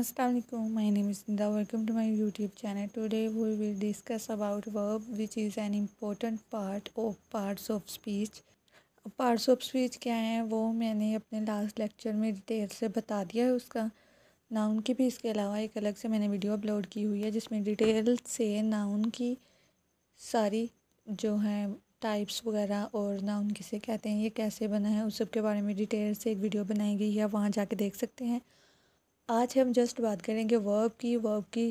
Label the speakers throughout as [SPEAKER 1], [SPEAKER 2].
[SPEAKER 1] Assalamualaikum. My name is Nida. Welcome to my YouTube channel. Today we will discuss about verb, which is an important part of parts of speech. Parts of speech क्या है वो मैंने अपने last lecture में detail से बता दिया है उसका नाउन की भी इसके अलावा एक अलग से मैंने वीडियो अपलोड की हुई है जिसमें डिटेल से नाउन की सारी जो है टाइप्स वगैरह और नाउन किसे कहते हैं ये कैसे बना है उस सब के बारे में डिटेल से एक वीडियो बनाई गई है वहाँ जाके देख सकते हैं आज हम जस्ट बात करेंगे वर्ब की वर्ब की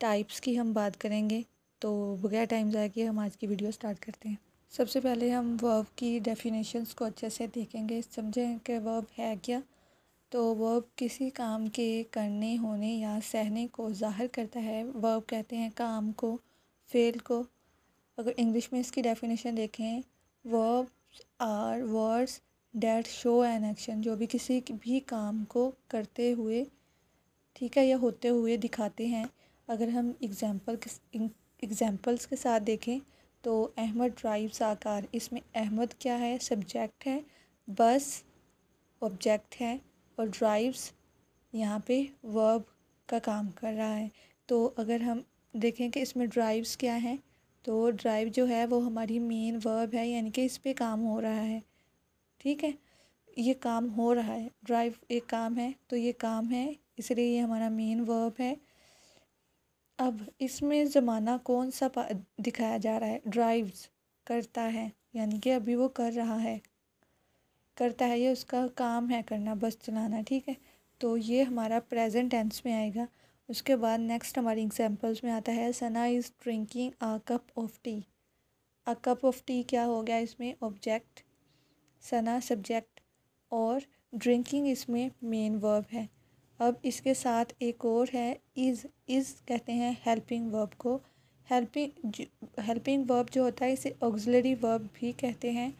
[SPEAKER 1] टाइप्स की हम बात करेंगे तो बगैर टाइम जाए कि हम आज की वीडियो स्टार्ट करते हैं सबसे पहले हम वर्ब की डेफिनेशंस को अच्छे से देखेंगे समझें कि वर्ब है क्या तो वर्ब किसी काम के करने होने या सहने को ज़ाहिर करता है वर्ब कहते हैं काम को फेल को अगर इंग्लिश में इसकी डेफिनेशन देखें verb are words that show an action जो भी किसी भी काम को करते हुए ठीक है यह होते हुए दिखाते हैं अगर हम एग्ज़ाम्पल के एग्ज़ाम्पल्स के साथ देखें तो अहमद ड्राइव्स आकार इसमें अहमद क्या है सब्जेक्ट है बस ऑब्जेक्ट है और ड्राइव्स यहाँ पे वर्ब का काम कर रहा है तो अगर हम देखें कि इसमें ड्राइव्स क्या हैं तो ड्राइव जो है वो हमारी मेन वर्ब है यानी कि इस पर काम हो रहा है ठीक है ये काम हो रहा है ड्राइव एक काम है तो ये काम है इसलिए ये हमारा मेन वर्ब है अब इसमें ज़माना कौन सा दिखाया जा रहा है ड्राइव्स करता है यानी कि अभी वो कर रहा है करता है ये उसका काम है करना बस चलाना ठीक है तो ये हमारा प्रेजेंट टेंस में आएगा उसके बाद नेक्स्ट हमारी एग्जांपल्स में आता है Sana is drinking a cup of tea a cup of tea क्या हो गया इसमें ऑब्जेक्ट सना सब्जेक्ट और ड्रिंकिंग इसमें मेन वर्ब है अब इसके साथ एक और है इज़ इज़ कहते हैं हेल्पिंग वर्ब को हेल्पिंग हेल्पिंग वर्ब जो होता है इसे ऑग्जलरी वर्ब भी कहते हैं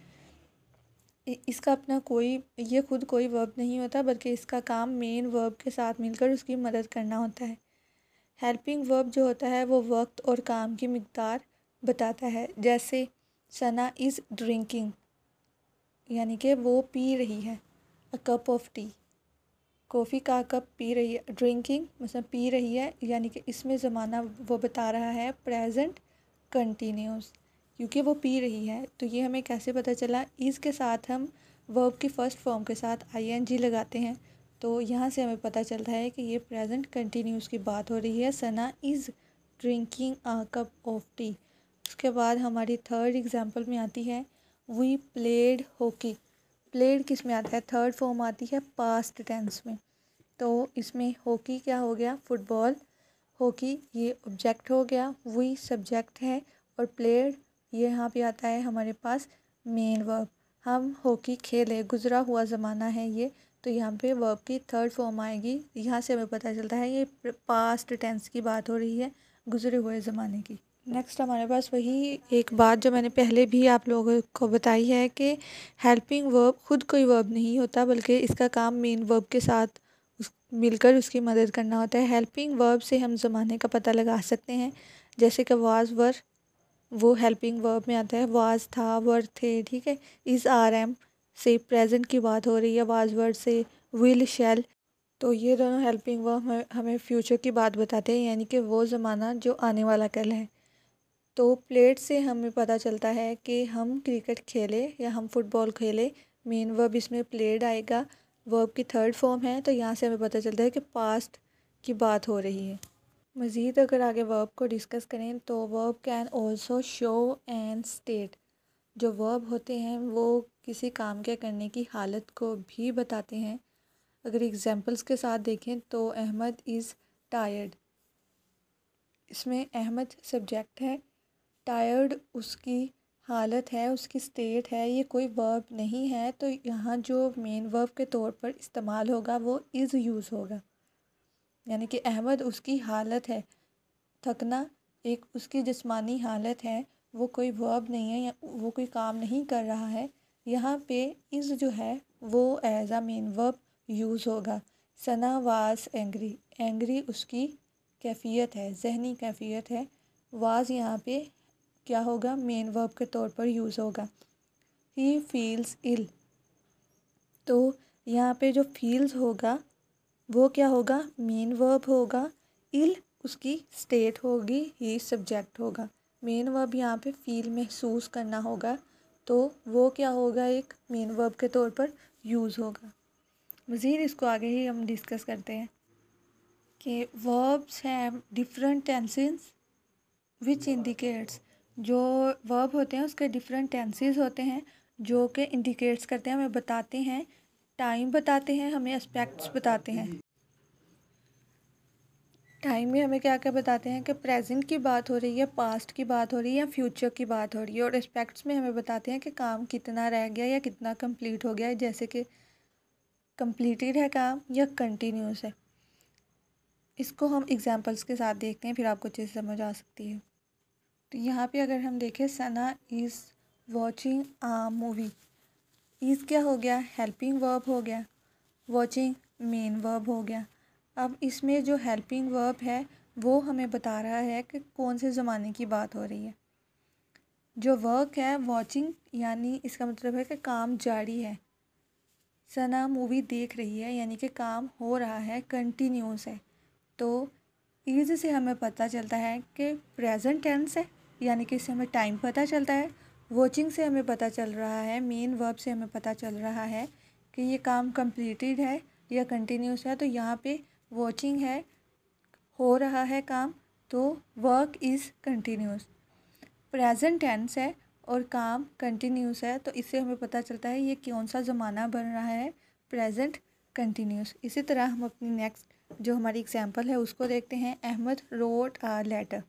[SPEAKER 1] इसका अपना कोई ये खुद कोई वर्ब नहीं होता बल्कि इसका काम मेन वर्ब के साथ मिलकर उसकी मदद करना होता है हेल्पिंग वर्ब जो होता है वो वक्त और काम की मकदार बताता है जैसे सना इज़ ड्रिंकिंग यानी कि वो पी रही है a cup of tea coffee का कप पी रही है ड्रिंकिंग मतलब पी रही है यानी कि इसमें ज़माना वो बता रहा है प्रेजेंट कंटिन्यूस क्योंकि वो पी रही है तो ये हमें कैसे पता चला इसके साथ हम वर्ब की फ़र्स्ट फॉर्म के साथ आई लगाते हैं तो यहाँ से हमें पता चलता है कि ये प्रेजेंट कंटिन्यूस की बात हो रही है Sana is drinking a cup of tea उसके बाद हमारी थर्ड एग्ज़ाम्पल में आती है वी प्लेड हॉकी प्लेड किस में आता है थर्ड फॉर्म आती है पास्ट टेंस में तो इसमें हॉकी क्या हो गया फुटबॉल हॉकी ये ऑब्जेक्ट हो गया वही सब्जेक्ट है और प्लेड ये यहाँ पे आता है हमारे पास मेन वर्ब हम हॉकी खेले गुज़रा हुआ ज़माना है ये तो यहाँ पे वर्ब की थर्ड फॉर्म आएगी यहाँ से हमें पता चलता है ये पास्ट टेंस की बात हो रही है गुज़रे हुए ज़माने की नेक्स्ट हमारे पास वही एक बात जो मैंने पहले भी आप लोगों को बताई है कि हेल्पिंग वर्ब ख़ुद कोई वर्ब नहीं होता बल्कि इसका काम मेन वर्ब के साथ उस मिलकर उसकी मदद करना होता है हेल्पिंग वर्ब से हम ज़माने का पता लगा सकते हैं जैसे कि वाज वर वो हेल्पिंग वर्ब में आता है वाज था वर थे ठीक है इस आर एम से प्रेजेंट की बात हो रही है वाज वर्ड से विल शेल तो ये दोनों हेल्पिंग वर्ब हमें फ्यूचर की बात बताते हैं यानी कि वो ज़माना जो आने वाला कल है तो प्लेट से हमें पता चलता है कि हम क्रिकेट खेले या हम फुटबॉल खेले मेन वर्ब इसमें प्लेड आएगा वर्ब की थर्ड फॉर्म है तो यहाँ से हमें पता चलता है कि पास्ट की बात हो रही है मज़ीद अगर आगे वर्ब को डिस्कस करें तो verb can also show and state जो वर्ब होते हैं वो किसी काम के करने की हालत को भी बताते हैं अगर एग्जांपल्स के साथ देखें तो अहमद इज़ टायर्ड इसमें अहमद सब्जेक्ट है टायर्ड उसकी हालत है उसकी स्टेट है ये कोई वर्ब नहीं है तो यहाँ जो मेन वर्ब के तौर पर इस्तेमाल होगा वो इज़ यूज़ होगा यानी कि अहमद उसकी हालत है थकना एक उसकी जिस्मानी हालत है वो कोई वर्ब नहीं है या वो कोई काम नहीं कर रहा है यहाँ पे इज़ जो है वो as a main verb use होगा सना वाज एंग्री एंग्री उसकी कैफियत है जहनी कैफियत है वाज यहाँ पे क्या होगा मेन वर्ब के तौर पर यूज़ होगा ही फील्स इल तो यहाँ पे जो फील्स होगा वो क्या होगा मेन वर्ब होगा इल उसकी स्टेट होगी ही सब्जेक्ट होगा मेन वर्ब यहाँ पे फील महसूस करना होगा तो वो क्या होगा एक मेन वर्ब के तौर पर यूज़ होगा मज़ीद इसको आगे ही हम डिस्कस करते हैं कि verbs have different tenses which indicates जो वर्ब होते हैं उसके डिफरेंट टेंसेज होते हैं जो कि इंडिकेट्स करते हैं हमें बताते हैं टाइम बताते हैं हमें एस्पेक्ट्स बताते हैं टाइम में हमें क्या क्या बताते हैं कि प्रेजेंट की बात हो रही है पास्ट की बात हो रही है या फ्यूचर की बात हो रही है और एस्पेक्ट्स में हमें बताते हैं कि काम कितना रह गया या कितना कंप्लीट हो गया है जैसे कि कंप्लीटेड है काम या कंटिन्यूस है इसको हम एग्जांपल्स के साथ देखते हैं फिर आपको चीज़ समझ आ सकती है तो यहाँ पे अगर हम देखें Sana is watching a movie is क्या हो गया हेल्पिंग वर्ब हो गया वॉचिंग मेन वर्ब हो गया अब इसमें जो हेल्पिंग वर्ब है वो हमें बता रहा है कि कौन से ज़माने की बात हो रही है जो वर्क है वॉचिंग यानी इसका मतलब है कि काम जारी है सना मूवी देख रही है यानी कि काम हो रहा है कंटिन्यूस है तो ईज़ से हमें पता चलता है कि प्रेजेंट टेंस है यानी कि इससे हमें टाइम पता चलता है वॉचिंग से हमें पता चल रहा है मेन वर्ब से हमें पता चल रहा है कि ये काम कंप्लीटेड है या कंटिन्यूस है तो यहाँ पे वॉचिंग है हो रहा है काम तो work is continuous present tense है और काम कंटिन्यूस है तो इससे हमें पता चलता है ये कौन सा ज़माना बन रहा है प्रेजेंट कंटिन्यूस इसी तरह हम अपनी नेक्स्ट जो हमारी एग्जांपल है उसको देखते हैं Ahmad wrote a letter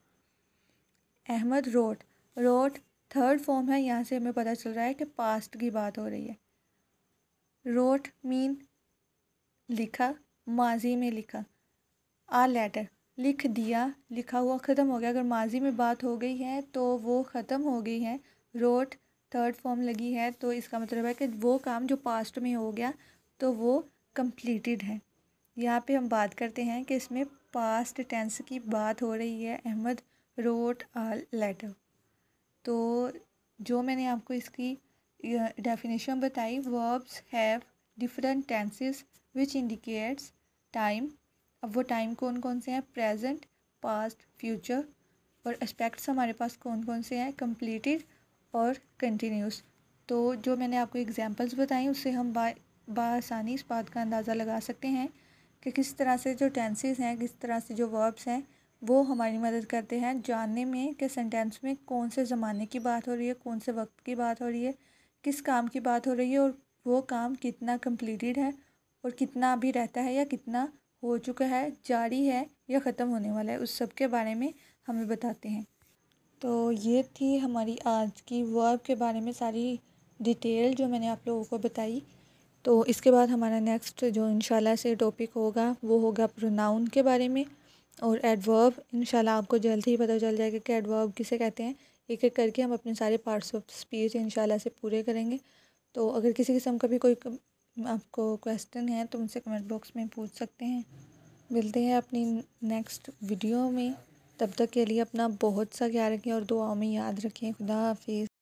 [SPEAKER 1] Ahmad wrote wrote third form है यहाँ से हमें पता चल रहा है कि पास्ट की बात हो रही है रोट मीन लिखा माजी में लिखा आ लेटर लिख दिया लिखा हुआ ख़त्म हो गया अगर माजी में बात हो गई है तो वो ख़त्म हो गई है रोट थर्ड फॉर्म लगी है तो इसका मतलब है कि वो काम जो पास्ट में हो गया तो वो कंप्लीटेड है यहाँ पे हम बात करते हैं कि इसमें पास्ट टेंस की बात हो रही है अहमद रोट आ लेटर तो जो मैंने आपको इसकी डेफिनेशन बताई verbs have different tenses which indicates time अब वो टाइम कौन कौन से हैं प्रेजेंट पास्ट फ्यूचर और एस्पेक्ट्स हमारे पास कौन कौन से हैं कंप्लीटेड और कंटिन्यूस तो जो मैंने आपको एग्जांपल्स बताई उससे हम बा बासानी इस बात का अंदाज़ा लगा सकते हैं कि किस तरह से जो टेंसेस हैं किस तरह से जो वर्ब्स हैं वो हमारी मदद करते हैं जानने में कि सेंटेंस में कौन से ज़माने की बात हो रही है कौन से वक्त की बात हो रही है किस काम की बात हो रही है और वो काम कितना कम्प्लीटेड है और कितना अभी रहता है या कितना हो चुका है जारी है या ख़त्म होने वाला है उस सब के बारे में हमें बताते हैं तो ये थी हमारी आज की वर्ब के बारे में सारी डिटेल जो मैंने आप लोगों को बताई तो इसके बाद हमारा नेक्स्ट जो इन से टॉपिक होगा वो होगा प्रोनाउन के बारे में और एडवर्ब इंशाल्लाह आपको जल्द ही पता चल जाएगा कि एडवर्ब किसे कहते हैं एक एक करके हम अपने सारे पार्ट्स ऑफ स्पीच इंशाल्लाह से पूरे करेंगे तो अगर किसी किस्म का भी कोई आपको क्वेश्चन है तो मुझसे कमेंट बॉक्स में पूछ सकते हैं मिलते हैं अपनी नेक्स्ट वीडियो में तब तक के लिए अपना बहुत सा ख्याल रखें और दुआओं में याद रखें खुदा हाफिज़